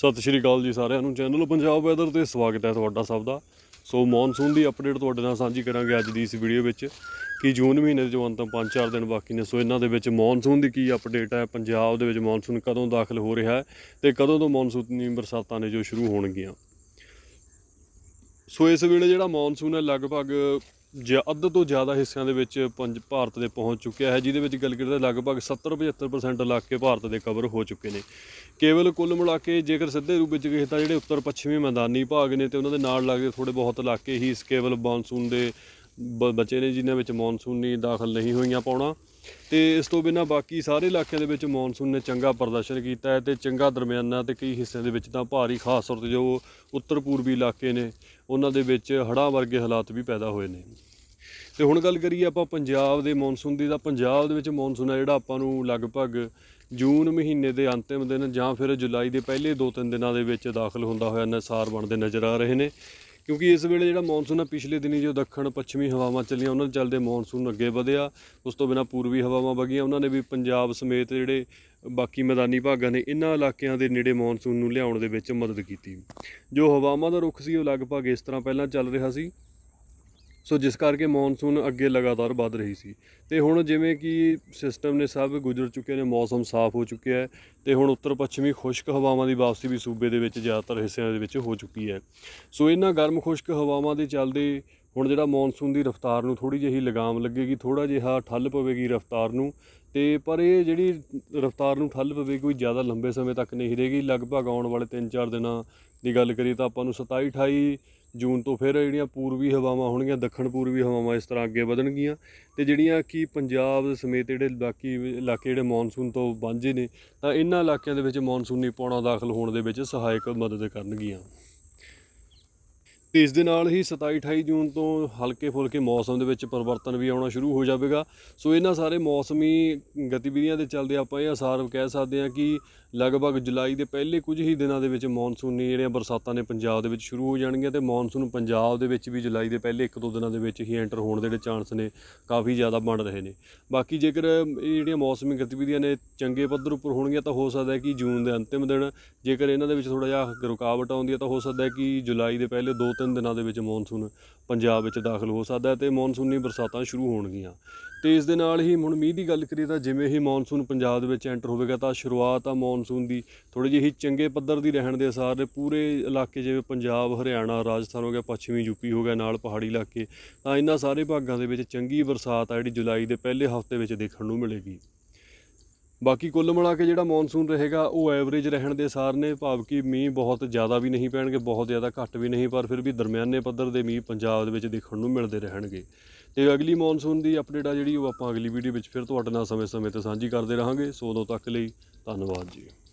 ਸਤਿ ਸ਼੍ਰੀ ਅਕਾਲ ਜੀ ਸਾਰਿਆਂ ਨੂੰ ਚੈਨਲ ਪੰਜਾਬ ਵੈਦਰ ਤੇ ਸਵਾਗਤ ਹੈ ਤੁਹਾਡਾ ਸਭ ਦਾ ਸੋ ਮੌਨਸੂਨ ਦੀ ਅਪਡੇਟ ਤੁਹਾਡੇ ਨਾਲ ਸਾਂਝੀ ਕਰਾਂਗੇ ਅੱਜ ਦੀ ਇਸ ਵੀਡੀਓ ਵਿੱਚ ਕਿ ਜੂਨ ਮਹੀਨੇ ਦੇ ਜਵੰਤ ਤੋਂ 5-4 ਦਿਨ ਬਾਕੀ ਨੇ ਸੋ ਇਹਨਾਂ ਦੇ ਵਿੱਚ ਮੌਨਸੂਨ ਦੀ ਕੀ ਅਪਡੇਟ ਹੈ ਪੰਜਾਬ ਦੇ ਵਿੱਚ ਮੌਨਸੂਨ ਕਦੋਂ ਦਾਖਲ ਹੋ ਰਿਹਾ ਹੈ ਤੇ ਕਦੋਂ ਤੋਂ ਮੌਨਸੂਨੀ ਬਰਸਾਤਾਂ ਨੇ ਜੋ ਸ਼ੁਰੂ ਹੋਣਗੀਆਂ ਸੋ ਇਸ ਵੇਲੇ ਜਿਹੜਾ ਮੌਨਸੂਨ ਹੈ ਲਗਭਗ ਅੱਧ ਤੋਂ ਜ਼ਿਆਦਾ ਹਿੱਸਿਆਂ ਦੇ ਵਿੱਚ ਪੰਜ ਭਾਰਤ ਦੇ ਪਹੁੰਚ ਚੁੱਕਿਆ ਹੈ ਜਿਹਦੇ ਵਿੱਚ ਗੱਲ ਦੇ ਲਗਭਗ 70-75% ਇਲਾਕੇ ਭਾਰਤ ਦੇ ਕਵਰ ਹੋ ਚੁੱਕੇ ਨੇ ਕੇਵਲ ਕੁੱਲ ਮਿਲਾ ਕੇ ਜੇਕਰ ਸਿੱਧੇ ਰੂਪ ਵਿੱਚ ਕਿਹਾ ਤਾਂ ਜਿਹੜੇ ਉੱਤਰ ਪੱਛਮੀ ਮੈਦਾਨੀ ਭਾਗ ਨੇ ਤੇ ਉਹਨਾਂ ਦੇ ਨਾਲ ਲੱਗਦੇ ਥੋੜੇ ਬਹੁਤ ਇਲਾਕੇ ਹੀ ਇਸ ਕੇਵਲ ਮੌਨਸੂਨ ਦੇ ਬਚੇ ਨੇ ਜਿਨ੍ਹਾਂ ਵਿੱਚ ਮੌਨਸੂਨ ਨਹੀਂ ਦਾਖਲ ਨਹੀਂ ਹੋਈਆਂ ਪਾਉਣਾ ਤੇ ਇਸ ਤੋਂ ਬਿਨਾ ਬਾਕੀ ਸਾਰੇ ਇਲਾਕਿਆਂ ਦੇ ਵਿੱਚ ਮੌਨਸੂਨ ਨੇ ਚੰਗਾ ਪ੍ਰਦਰਸ਼ਨ ਕੀਤਾ ਹੈ ਤੇ ਚੰਗਾ ਦਰਮਿਆਨਾ ਤੇ ਕਈ ਹਿੱਸਿਆਂ ਦੇ ਵਿੱਚ ਤਾਂ ਭਾਰੀ ਖਾਸ ਤੌਰ ਤੇ ਜੋ ਉੱਤਰ ਪੂਰਬੀ ਇਲਾਕੇ ਨੇ ਉਹਨਾਂ ਦੇ ਵਿੱਚ ਹੜ੍ਹਾਂ ਵਰਗੇ ਹਾਲਾਤ ਵੀ ਪੈਦਾ ਹੋਏ ਨੇ ਤੇ ਹੁਣ ਗੱਲ ਕਰੀਏ ਆਪਾਂ ਪੰਜਾਬ ਦੇ ਮੌਨਸੂਨ ਦੀ ਤਾਂ ਪੰਜਾਬ ਦੇ ਵਿੱਚ ਮੌਨਸੂਨ ਹੈ ਜਿਹੜਾ ਆਪਾਂ ਨੂੰ ਲਗਭਗ ਜੂਨ ਮਹੀਨੇ ਦੇ ਅੰਤਿਮ ਦਿਨ ਜਾਂ ਫਿਰ ਜੁਲਾਈ ਦੇ ਪਹਿਲੇ 2-3 ਦਿਨਾਂ ਦੇ ਵਿੱਚ ਦਾਖਲ ਹੁੰਦਾ ਹੋਇਆ ਨਸਾਰ ਬਣਦੇ ਨਜ਼ਰ ਆ ਰਹੇ ਨੇ ਕਿਉਂਕਿ ਇਸ ਵੇਲੇ ਜਿਹੜਾ ਮੌਨਸੂਨ ਆ ਪਿਛਲੇ ਦਿਨੀ ਜੋ ਦੱਖਣ ਪੱਛਮੀ ਹਵਾਵਾਂ ਚੱਲੀਆਂ ਉਹਨਾਂ ਦੇ ਚੱਲਦੇ ਮੌਨਸੂਨ ਅੱਗੇ ਵਧਿਆ ਉਸ ਤੋਂ ਬਿਨਾ ਪੂਰਬੀ ਹਵਾਵਾਂ ਵਗੀਆਂ ਉਹਨਾਂ ਨੇ ਵੀ ਪੰਜਾਬ ਸਮੇਤ ਜਿਹੜੇ ਬਾਕੀ ਮੈਦਾਨੀ ਭਾਗਾਂ ਨੇ ਇਹਨਾਂ ਇਲਾਕਿਆਂ ਦੇ ਨੇੜੇ ਮੌਨਸੂਨ ਨੂੰ ਲਿਆਉਣ ਦੇ ਵਿੱਚ ਮਦਦ ਕੀਤੀ ਜੋ ਹਵਾਵਾਂ ਦਾ ਰੁਖ ਸੀ ਉਹ ਲਗਭਗ ਇਸ ਤਰ੍ਹਾਂ ਪਹਿਲਾਂ ਚੱਲ ਰਿਹਾ ਸੀ ਸੋ ਜਿਸ ਕਰਕੇ ਮੌਨਸੂਨ ਅੱਗੇ ਲਗਾਤਾਰ ਵੱਧ ਰਹੀ ਸੀ ਤੇ ਹੁਣ ਜਿਵੇਂ ਕਿ ਸਿਸਟਮ ਨੇ ਸਭ ਗੁਜ਼ਰ ਚੁੱਕੇ ਨੇ ਮੌਸਮ ਸਾਫ਼ ਹੋ ਚੁੱਕਿਆ ਹੈ ਤੇ ਹੁਣ ਉੱਤਰ ਪੱਛਮੀ ਖੁਸ਼ਕ ਹਵਾਵਾਂ ਦੀ ਵਾਪਸੀ ਵੀ ਸੂਬੇ ਦੇ ਵਿੱਚ ਜ਼ਿਆਦਾਤਰ ਹਿੱਸਿਆਂ ਦੇ ਵਿੱਚ ਹੋ ਚੁੱਕੀ ਹੈ ਸੋ ਇਹਨਾਂ ਗਰਮ ਖੁਸ਼ਕ ਹਵਾਵਾਂ ਦੇ ਚੱਲਦੇ ਹੁਣ ਜਿਹੜਾ ਮੌਨਸੂਨ ਦੀ ਰਫ਼ਤਾਰ ਨੂੰ ਥੋੜੀ ਜਿਹੀ ਲਗਾਮ ਲੱਗੇਗੀ ਥੋੜਾ ਜਿਹਾ ਠੱਲ ਪਵੇਗੀ ਰਫ਼ਤਾਰ ਨੂੰ ਤੇ ਪਰ ਇਹ ਜਿਹੜੀ ਰਫ਼ਤਾਰ ਨੂੰ ਠੱਲ ਪਵੇ ਕੋਈ ਜ਼ਿਆਦਾ ਲੰਬੇ ਸਮੇਂ ਤੱਕ ਨਹੀਂ ਰਹੇਗੀ ਲਗਭਗ ਆਉਣ ਵਾਲੇ 3-4 ਦਿਨਾਂ ਦੀ ਗੱਲ ਕਰੀਏ ਤਾਂ ਆਪਾਂ ਨੂੰ 27 28 ਜੂਨ ਤੋਂ ਫਿਰ ਜਿਹੜੀਆਂ ਪੂਰਬੀ ਹਵਾਵਾਂ ਹੋਣਗੀਆਂ ਦੱਖਣ ਪੂਰਬੀ ਹਵਾਵਾਂ ਇਸ ਤਰ੍ਹਾਂ ਅੱਗੇ ਵਧਣਗੀਆਂ ਤੇ ਜਿਹੜੀਆਂ ਕਿ ਪੰਜਾਬ ਸਮੇਤ ਜਿਹੜੇ ਬਾਕੀ ਇਲਾਕੇ ਜਿਹੜੇ ਮੌਨਸੂਨ ਤੋਂ ਵਾਂਝੇ ਨੇ ਤਾਂ ਇਹਨਾਂ ਇਲਾਕਿਆਂ ਦੇ ਵਿੱਚ ਮੌਨਸੂਨੀ ਪੌਣਾ ਦਾਖਲ ਹੋਣ ਦੇ ਵਿੱਚ ਸਹਾਇਕ ਮਦਦ ਕਰਨਗੀਆਂ ਇਸ ਦੇ ਨਾਲ ਹੀ 27 28 ਜੂਨ ਤੋਂ ਹਲਕੇ ਫੁਲਕੇ ਮੌਸਮ ਦੇ ਵਿੱਚ ਪਰਿਵਰਤਨ ਵੀ ਆਉਣਾ ਸ਼ੁਰੂ ਹੋ ਜਾਵੇਗਾ ਸੋ ਇਹਨਾਂ ਸਾਰੇ ਮੌਸਮੀ ਗਤੀਵਿਧੀਆਂ ਦੇ ਚੱਲਦੇ ਆਪਾਂ ਇਹ ਅਸਾਰ ਕਹਿ ਸਕਦੇ ਹਾਂ ਕਿ ਲਗਭਗ ਜੁਲਾਈ ਦੇ ਪਹਿਲੇ ਕੁਝ ਹੀ ਦਿਨਾਂ ਦੇ ਵਿੱਚ ਮੌਨਸੂਨੀ ਜਿਹੜੀਆਂ ਬਰਸਾਤਾਂ ਨੇ ਪੰਜਾਬ ਦੇ ਵਿੱਚ ਸ਼ੁਰੂ ਹੋ ਜਾਣਗੀਆਂ ਤੇ ਮੌਨਸੂਨ ਪੰਜਾਬ ਦੇ ਵਿੱਚ ਵੀ ਜੁਲਾਈ ਦੇ ਪਹਿਲੇ 1-2 ਦਿਨਾਂ ਦੇ ਵਿੱਚ ਹੀ ਐਂਟਰ ਹੋਣ ਦੇ ਜਿਹੜੇ ਚਾਂਸ ਨੇ ਕਾਫੀ ਜ਼ਿਆਦਾ ਬਣ ਰਹੇ ਨੇ ਬਾਕੀ ਜੇਕਰ ਇਹ ਜਿਹੜੀਆਂ ਮੌਸਮੀ ਗਤੀਵਿਧੀਆਂ ਨੇ ਚੰਗੇ ਪੱਧਰ ਉੱਪਰ ਹੋਣਗੀਆਂ ਤਾਂ ਹੋ ਸਕਦਾ ਹੈ ਕਿ ਜੂਨ ਦੇ ਅੰਤਿਮ ਦਿਨ ਜੇਕਰ ਇਹਨਾਂ ਦੇ ਵਿੱਚ ਥੋੜਾ ਜਿਹਾ ਰੁਕਾਵਟ ਆਉਂਦੀ ਹੈ ਤਾਂ ਹੋ ਸਕਦਾ ਹੈ ਕਿ ਜੁਲਾਈ ਦੇ ਪਹਿਲੇ ਤਿੰਨ ਦਿਨਾਂ ਦੇ ਵਿੱਚ ਮੌਨਸੂਨ ਪੰਜਾਬ ਵਿੱਚ ਦਾਖਲ ਹੋ ਸਕਦਾ ਤੇ ਮੌਨਸੂਨੀ ਬਰਸਾਤਾਂ ਸ਼ੁਰੂ ਹੋਣਗੀਆਂ ਤੇ ਇਸ ਦੇ ਨਾਲ ਹੀ ਹੁਣ ਮੀਂਹ ਦੀ ਗੱਲ ਕਰੀਏ ਤਾਂ ਜਿਵੇਂ ਹੀ ਮੌਨਸੂਨ ਪੰਜਾਬ ਦੇ ਵਿੱਚ ਐਂਟਰ ਹੋਵੇਗਾ ਤਾਂ ਸ਼ੁਰੂਆਤ ਆ ਮੌਨਸੂਨ ਦੀ ਥੋੜੀ ਜਿਹੀ ਚੰਗੇ ਪੱਧਰ ਦੀ ਰਹਿਣ ਦੇ ਅਸਾਰ ਨੇ ਪੂਰੇ ਇਲਾਕੇ ਜਿਵੇਂ ਪੰਜਾਬ ਹਰਿਆਣਾ ਰਾਜਸਥਾਨ ਹੋ ਗਿਆ ਪੱਛਮੀ ਯੂਪੀ ਹੋ ਗਿਆ ਨਾਲ ਪਹਾੜੀ ਇਲਾਕੇ ਤਾਂ ਇਹਨਾਂ ਸਾਰੇ ਭਾਗਾਂ ਦੇ ਵਿੱਚ ਚੰਗੀ ਬਰਸਾਤ ਆ ਜਿਹੜੀ ਜੁਲਾਈ ਦੇ ਪਹਿਲੇ ਹਫ਼ਤੇ ਵਿੱਚ ਦੇਖਣ ਨੂੰ ਮਿਲੇਗੀ ਬਾਕੀ ਕੁੱਲ ਮਿਲਾ ਕੇ ਜਿਹੜਾ ਮੌਨਸੂਨ ਰਹੇਗਾ ਉਹ ਐਵਰੇਜ ਰਹਿਣ ਦੇ ਸਾਰ ਨੇ ਭਾਵ ਕਿ ਮੀਂਹ ਬਹੁਤ ਜ਼ਿਆਦਾ ਵੀ ਨਹੀਂ ਪੈਣਗੇ ਬਹੁਤ ਜ਼ਿਆਦਾ ਘੱਟ ਵੀ ਨਹੀਂ ਪਰ ਫਿਰ ਵੀ ਦਰਮਿਆਨੇ ਪੱਧਰ ਦੇ ਮੀਂਹ ਪੰਜਾਬ ਦੇ ਵਿੱਚ ਦੇਖਣ ਨੂੰ ਮਿਲਦੇ ਰਹਿਣਗੇ ਤੇ ਅਗਲੀ ਮੌਨਸੂਨ ਦੀ ਅਪਡੇਟ ਆ ਜਿਹੜੀ ਉਹ ਆਪਾਂ ਅਗਲੀ ਵੀਡੀਓ ਵਿੱਚ ਫਿਰ ਤੁਹਾਡੇ ਨਾਲ ਸਮੇਂ-ਸਮੇਂ ਤੇ ਸਾਂਝੀ ਕਰਦੇ ਰਹਾਂਗੇ ਸੋ ਉਦੋਂ ਤੱਕ ਲਈ ਧੰਨਵਾਦ ਜੀ